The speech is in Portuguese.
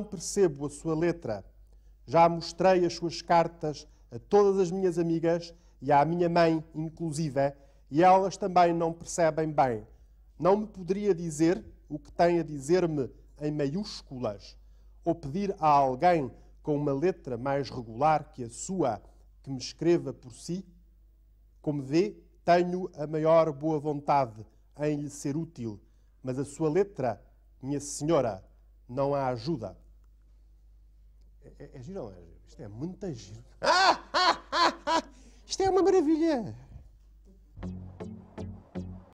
não percebo a sua letra. Já mostrei as suas cartas a todas as minhas amigas e à minha mãe, inclusive, e elas também não percebem bem. Não me poderia dizer o que tem a dizer-me em maiúsculas ou pedir a alguém com uma letra mais regular que a sua que me escreva por si? Como vê, tenho a maior boa vontade em lhe ser útil, mas a sua letra, minha senhora, não a ajuda. É, é, é giro, é? Isto é muito giro. Ah, ah, ah, ah, isto é uma maravilha!